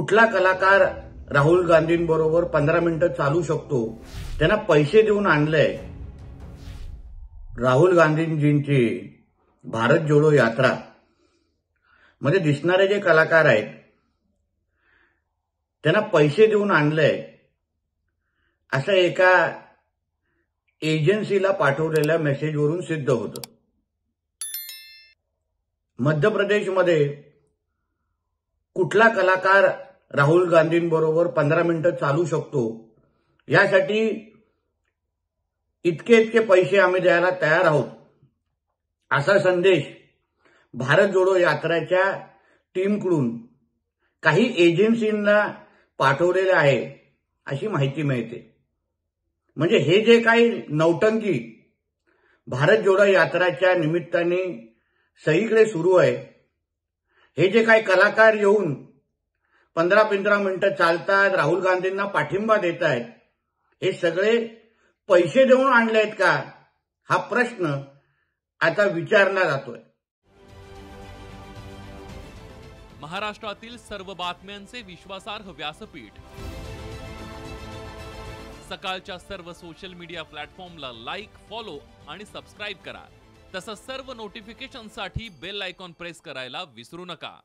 कुठला कलाकार राहुल गांधींबरोबर पंधरा मिनिटं चालू शकतो त्यांना पैसे देऊन आणलंय राहुल गांधीजींची भारत जोडो यात्रा मध्ये म्हणजे दिसणारे जे कलाकार आहेत त्यांना पैसे देऊन आणलंय असं एका एजन्सीला पाठवलेल्या मेसेजवरून सिद्ध होतं मध्य प्रदेशमध्ये कुठला कलाकार राहुल गांधींबरोबर पंधरा मिनिटं चालू शकतो यासाठी इतके इतके पैसे आम्ही द्यायला तयार आहोत असा संदेश भारत जोडो यात्राच्या टीमकडून काही एजन्सींना पाठवलेले आहे अशी माहिती मिळते म्हणजे हे जे काही नौटंकी भारत जोडो यात्राच्या निमित्ताने सगळीकडे सुरू आहे हे जे काही कलाकार येऊन पंधरा पंधरा मिनिटं चालतात राहुल गांधींना पाठिंबा देत आहेत हे सगळे पैसे देऊन आणले आहेत का हा प्रश्न आता विचारला जातोय महाराष्ट्रातील सर्व बातम्यांचे विश्वासार्ह व्यासपीठ सकाळच्या सर्व सोशल मीडिया प्लॅटफॉर्मला लाईक फॉलो आणि सबस्क्राईब करा तसंच सर्व नोटिफिकेशनसाठी बेल आयकॉन प्रेस करायला विसरू नका